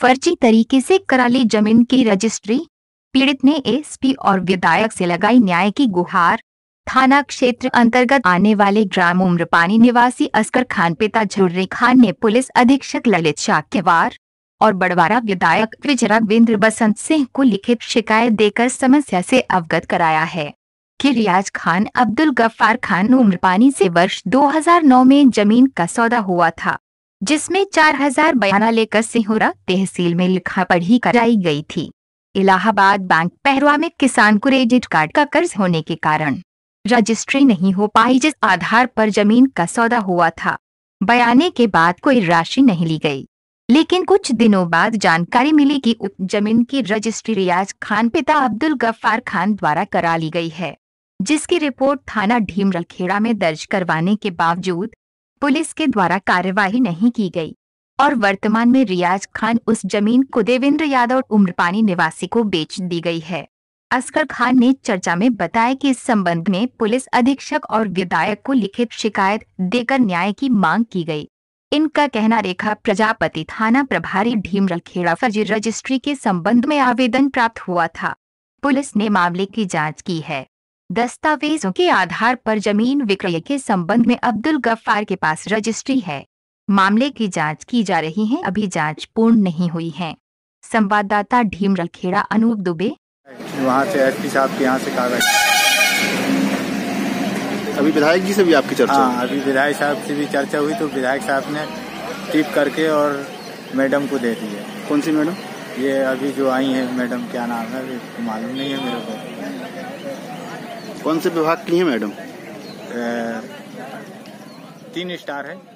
फर्जी तरीके से करा ली जमीन की रजिस्ट्री पीड़ित ने एसपी और विधायक से लगाई न्याय की गुहार थाना क्षेत्र अंतर्गत आने वाले ग्राम उम्रपानी निवासी अस्कर खान पिता झुर्री खान ने पुलिस अधीक्षक ललित शाक्यवार और बड़वारा विधायक विजय रविंद्र बसंत सिंह को लिखित शिकायत देकर समस्या से अवगत कराया है कि रियाज खान अब्दुल गफ्फार खान उम्रपानी से वर्ष 2009 में जमीन का सौदा हुआ था जिसमें चार हजार बयाना लेकर सिहोरा तहसील में लिखा पढ़ी कराई गई थी इलाहाबाद बैंक पहरवा में किसान क्रेडिट कार्ड का कर्ज होने के कारण रजिस्ट्री नहीं हो पाई जिस आधार पर जमीन का सौदा हुआ था बयाने के बाद कोई राशि नहीं ली गई लेकिन कुछ दिनों बाद जानकारी मिली कि उप जमीन की रजिस्ट्री रियाज खान पिता अब्दुल गफ्फार खान द्वारा करा ली गई है जिसकी रिपोर्ट थाना ढीमरखेड़ा में दर्ज करवाने के बावजूद पुलिस के द्वारा कार्यवाही नहीं की गई और वर्तमान में रियाज खान उस जमीन को देवेंद्र यादव उम्रपानी निवासी को बेच दी गई है असगर खान ने चर्चा में बताया कि इस संबंध में पुलिस अधीक्षक और विधायक को लिखित शिकायत देकर न्याय की मांग की गई इनका कहना रेखा प्रजापति थाना प्रभारी भीमरल खेड़ा फर्जी रजिस्ट्री के संबंध में आवेदन प्राप्त हुआ था पुलिस ने मामले की जांच की है दस्तावेजों के आधार पर जमीन विक्रय के संबंध में अब्दुल गफ्फार के पास रजिस्ट्री है मामले की जांच की जा रही है अभी जांच पूर्ण नहीं हुई है संवाददाता ढीमरल खेड़ा अनूप दुबे वहाँ से एस पी साहब के यहाँ से कागज अभी विधायक जी से भी आपकी चर्चा हाँ अभी विधायक साहब से भी चर्चा हुई तो विधायक साहब ने टिप करके और मैडम को दे दी है कौन सी मैडम ये अभी जो आई है मैडम क्या नाम है मालूम नहीं है मेरे को कौन से विभाग की है मैडम तीन स्टार है